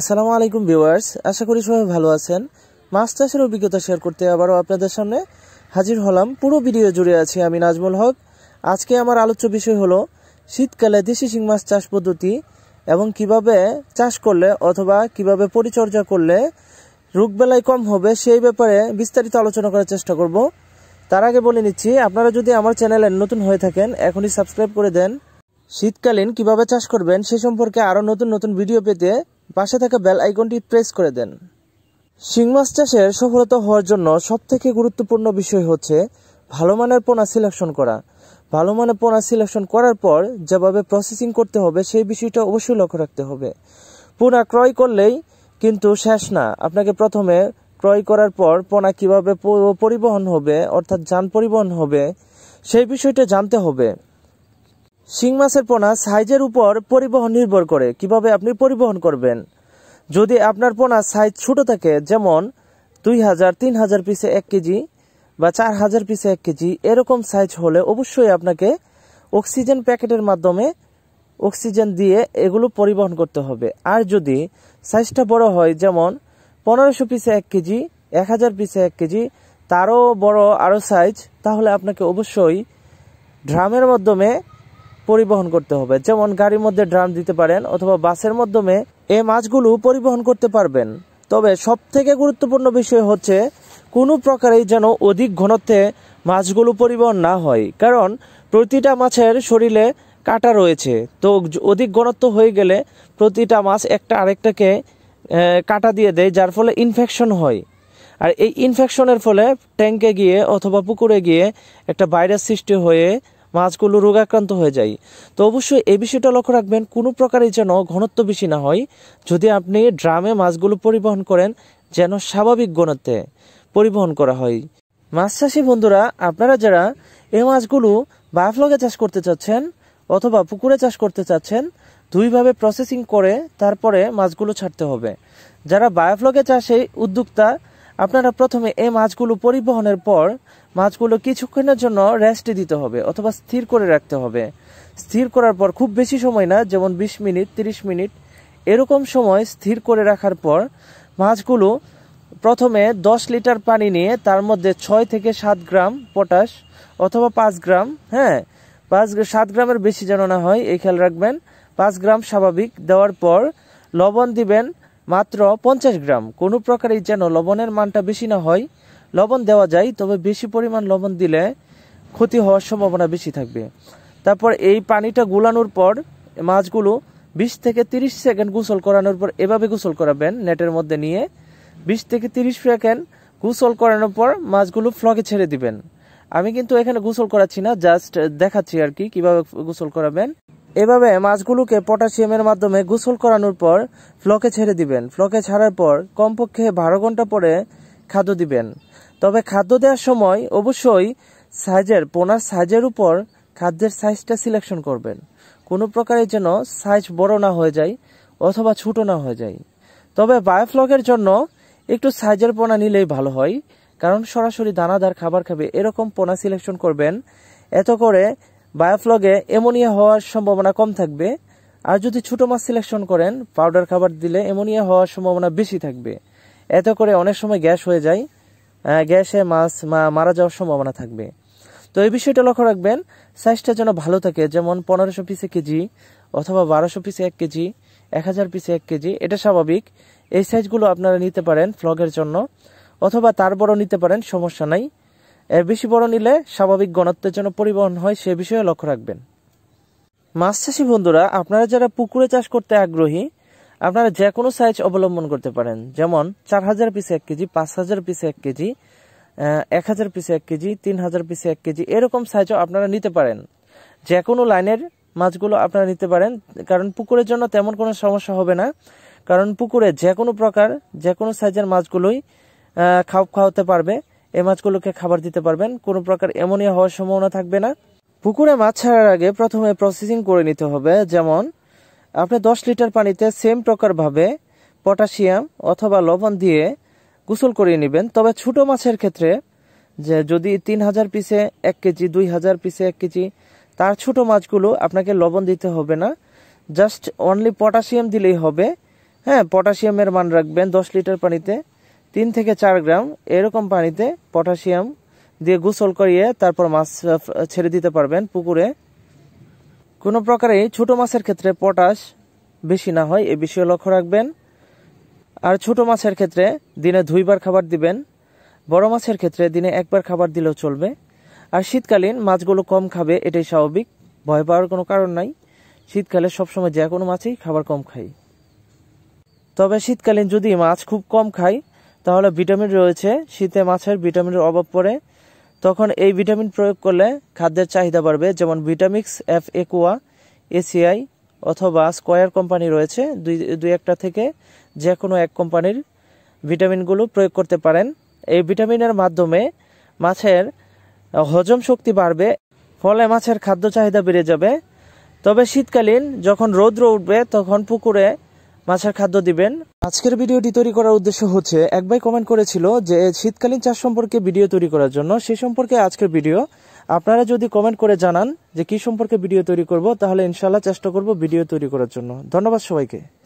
আসসালামু আলাইকুম ভিউয়ার্স আশা করি সবাই ভালো আছেন মাছ চাষের অভিজ্ঞতা শেয়ার করতে আবারও আপনাদের সামনে হাজির হলাম পুরো ভিডিও জুড়ে আছি আমি নাজমুল হক আজকে আমার আলোচ্য বিষয় হলো শীতকালে দেশি শিং মাছ চাষ পদ্ধতি এবং কিভাবে চাষ করলে অথবা কিভাবে পরিচর্যা করলে রোগ বেলায় কম হবে সেই ব্যাপারে বিস্তারিত আলোচনা করার চেষ্টা করব তার আগে বলে নিচ্ছি আপনারা যদি আমার চ্যানেলে নতুন হয়ে থাকেন এখনই সাবস্ক্রাইব করে দেন শীতকালীন কিভাবে চাষ করবেন সে সম্পর্কে আরও নতুন নতুন ভিডিও পেতে পাশে থাকা বেল আইকনটি প্রেস করে দেন শিং মাছ চাষের সফলতা হওয়ার জন্য সবথেকে গুরুত্বপূর্ণ বিষয় হচ্ছে ভালো মানের পোনা সিলেকশন করা ভালো মানের পোনা সিলেকশন করার পর যেভাবে প্রসেসিং করতে হবে সেই বিষয়টা অবশ্যই লক্ষ্য রাখতে হবে পোনা ক্রয় করলেই কিন্তু শেষ না আপনাকে প্রথমে ক্রয় করার পর পোনা কিভাবে পরিবহন হবে অর্থাৎ যান পরিবহন হবে সেই বিষয়টা জানতে হবে শিং মাছের পোনা সাইজের উপর পরিবহন নির্ভর করে কিভাবে আপনি পরিবহন করবেন যদি আপনার পোনা সাইজ ছোট থাকে যেমন দুই হাজার তিন হাজার পিসে এক কেজি বা চার হাজার পিসে এক কেজি এরকম সাইজ হলে অবশ্যই আপনাকে অক্সিজেন প্যাকেটের মাধ্যমে অক্সিজেন দিয়ে এগুলো পরিবহন করতে হবে আর যদি সাইজটা বড় হয় যেমন পনেরোশো পিসে এক কেজি এক হাজার পিসে এক কেজি তারও বড় আরও সাইজ তাহলে আপনাকে অবশ্যই ড্রামের মাধ্যমে পরিবহন করতে হবে যেমন গাড়ির মধ্যে ড্রাম দিতে পারেন অথবা বাসের মাধ্যমে এই মাছগুলো পরিবহন করতে পারবেন তবে সবথেকে গুরুত্বপূর্ণ বিষয় হচ্ছে কোনো প্রকারেই যেন অধিক ঘনত্বে মাছগুলো পরিবহন না হয় কারণ প্রতিটা মাছের শরীরে কাটা রয়েছে তো অধিক ঘনত্ব হয়ে গেলে প্রতিটা মাছ একটা আরেকটাকে কাটা দিয়ে দেয় যার ফলে ইনফেকশন হয় আর এই ইনফেকশনের ফলে ট্যাঙ্কে গিয়ে অথবা পুকুরে গিয়ে একটা ভাইরাস সৃষ্টি হয়ে মাছগুলো রোগাক্রান্ত হয়ে যায় তো অবশ্যই এই বিষয়টা লক্ষ্য রাখবেন কোনো প্রকারই যেন ঘনত্ব বেশি না হয় যদি আপনি ড্রামে মাছগুলো পরিবহন করেন যেন স্বাভাবিক ঘনত্বে পরিবহন করা হয় মাছ চাষি বন্ধুরা আপনারা যারা এই মাছগুলো বাফলগে চাষ করতে চাচ্ছেন অথবা পুকুরে চাষ করতে চাচ্ছেন দুইভাবে প্রসেসিং করে তারপরে মাছগুলো ছাড়তে হবে যারা বায়োফ্লগে চাষে উদ্যোক্তা আপনারা প্রথমে এই মাছগুলো পরিবহনের পর মাছগুলো কিছুক্ষণের জন্য রেস্টে দিতে হবে অথবা স্থির করে রাখতে হবে স্থির করার পর খুব বেশি সময় না যেমন ২০ মিনিট ৩০ মিনিট এরকম সময় স্থির করে রাখার পর মাছগুলো প্রথমে 10 লিটার পানি নিয়ে তার মধ্যে 6 থেকে সাত গ্রাম পটাশ অথবা পাঁচ গ্রাম হ্যাঁ পাঁচ সাত গ্রামের বেশি যেন না হয় এই খেয়াল রাখবেন পাঁচ গ্রাম স্বাভাবিক দেওয়ার পর লবণ দিবেন মাত্র পঞ্চাশ গ্রাম কোনো প্রকারেই যেন লবণের মানটা বেশি না হয় লবণ দেওয়া যায় তবে বেশি পরিমাণ লবণ দিলে ক্ষতি হওয়ার সম্ভাবনা বেশি থাকবে তারপর এই পানিটা গুলানোর পর মাছগুলো বিশ থেকে তিরিশ সেকেন্ড গোসল করানোর পর এভাবে গোসল করাবেন নেটের মধ্যে নিয়ে বিশ থেকে তিরিশ সেকেন্ড গোসল করানোর পর মাছগুলো ফ্লকে ছেড়ে দিবেন আমি কিন্তু এখানে গোসল করাচ্ছি না জাস্ট দেখাচ্ছি আর কি কিভাবে গোসল করাবেন এভাবে মাছগুলোকে পটাশিয়ামের মাধ্যমে গোসল করানোর পর ফ্লকে ছেড়ে দিবেন ফ্লকে ছাড়ার পর কমপক্ষে বারো ঘন্টা পরে খাদ্য দিবেন তবে খাদ্য দেওয়ার সময় অবশ্যই সাইজের পোনার সাইজের উপর খাদ্যের সাইজটা সিলেকশন করবেন কোনো প্রকারে যেন সাইজ বড় না হয়ে যায় অথবা ছোটো না হয়ে যায় তবে বায়োফ্লকের জন্য একটু সাইজের পোনা নিলেই ভালো হয় কারণ সরাসরি দানাদার খাবার খাবে এরকম পোনা সিলেকশন করবেন এত করে বায়োফ্লগে অ্যামোনিয়া হওয়ার সম্ভাবনা কম থাকবে আর যদি ছোট মাছ সিলেকশন করেন পাউডার খাবার দিলে অ্যামোনিয়া হওয়ার সম্ভাবনা বেশি থাকবে এত করে অনেক সময় গ্যাস হয়ে যায় গ্যাসে মাছ মারা যাওয়ার সম্ভাবনা থাকবে তো এই বিষয়টা লক্ষ্য রাখবেন সাইজটা যেন ভালো থাকে যেমন পনেরোশো পিসে কেজি অথবা বারোশো পিসে এক কেজি এক হাজার পিসে এক কেজি এটা স্বাভাবিক এই সাইজগুলো আপনারা নিতে পারেন ফ্লগের জন্য অথবা তার বড় নিতে পারেন সমস্যা নাই এর বেশি বড় নিলে স্বাভাবিক ঘনত্বের জন্য পরিবহন হয় সে বিষয়ে লক্ষ্য রাখবেন মাছ চাষি বন্ধুরা আপনারা যারা পুকুরে চাষ করতে আগ্রহী আপনারা যে কোনো সাইজ অবলম্বন করতে পারেন যেমন চার হাজার পিসে এক কেজি পাঁচ হাজার পিসে এক কেজি এক হাজার পিসে এক কেজি তিন হাজার পিসে এক কেজি এরকম সাইজও আপনারা নিতে পারেন যে কোনো লাইনের মাছগুলো আপনারা নিতে পারেন কারণ পুকুরের জন্য তেমন কোনো সমস্যা হবে না কারণ পুকুরে যে কোনো প্রকার যে কোনো সাইজের মাছগুলোই খাওয়া খাওয়াতে পারবে এ মাছগুলোকে খাবার দিতে পারবেন কোনো প্রকার অ্যামোনিয়া হওয়ার সম্ভাবনা থাকবে না পুকুরে মাছ ছাড়ার আগে প্রথমে প্রসেসিং করে নিতে হবে যেমন আপনি দশ লিটার পানিতে সেম প্রকারভাবে পটাশিয়াম অথবা লবণ দিয়ে গোসল করিয়ে নেবেন তবে ছোট মাছের ক্ষেত্রে যে যদি তিন হাজার পিসে এক কেজি দুই হাজার পিসে এক কেজি তার ছোট মাছগুলো আপনাকে লবণ দিতে হবে না জাস্ট অনলি পটাশিয়াম দিলেই হবে হ্যাঁ পটাশিয়ামের মান রাখবেন দশ লিটার পানিতে তিন থেকে চার গ্রাম এরকম পানিতে পটাশিয়াম দিয়ে গোসল করিয়ে তারপর মাছ ছেড়ে দিতে পারবেন পুকুরে কোনো প্রকারেই ছোট মাছের ক্ষেত্রে পটাশ বেশি না হয় এ বিষয়ে লক্ষ্য রাখবেন আর ছোট মাছের ক্ষেত্রে দিনে দুইবার খাবার দিবেন বড় মাছের ক্ষেত্রে দিনে একবার খাবার দিলেও চলবে আর শীতকালীন মাছগুলো কম খাবে এটাই স্বাভাবিক ভয় পাওয়ার কোনো কারণ নাই শীতকালে সবসময় যে কোনো মাছেই খাবার কম খাই তবে শীতকালীন যদি মাছ খুব কম খায় তাহলে ভিটামিন রয়েছে শীতে মাছের ভিটামিনের অভাব পড়ে তখন এই ভিটামিন প্রয়োগ করলে খাদ্যের চাহিদা বাড়বে যেমন ভিটামিক্স এফ একুয়া এসিআই অথবা স্কোয়ার কোম্পানি রয়েছে দুই দুই একটা থেকে যে কোনো এক কোম্পানির ভিটামিনগুলো প্রয়োগ করতে পারেন এই ভিটামিনের মাধ্যমে মাছের হজম শক্তি বাড়বে ফলে মাছের খাদ্য চাহিদা বেড়ে যাবে তবে শীতকালীন যখন রৌদ্র উঠবে তখন পুকুরে মাছের খাদ্য দিবেন আজকের ভিডিওটি তৈরি করার উদ্দেশ্য হচ্ছে এক ভাই কমেন্ট করেছিল যে শীতকালীন চাষ সম্পর্কে ভিডিও তৈরি করার জন্য সে সম্পর্কে আজকের ভিডিও আপনারা যদি কমেন্ট করে জানান যে কি সম্পর্কে ভিডিও তৈরি করব তাহলে ইনশাল্লাহ চেষ্টা করব ভিডিও তৈরি করার জন্য ধন্যবাদ সবাইকে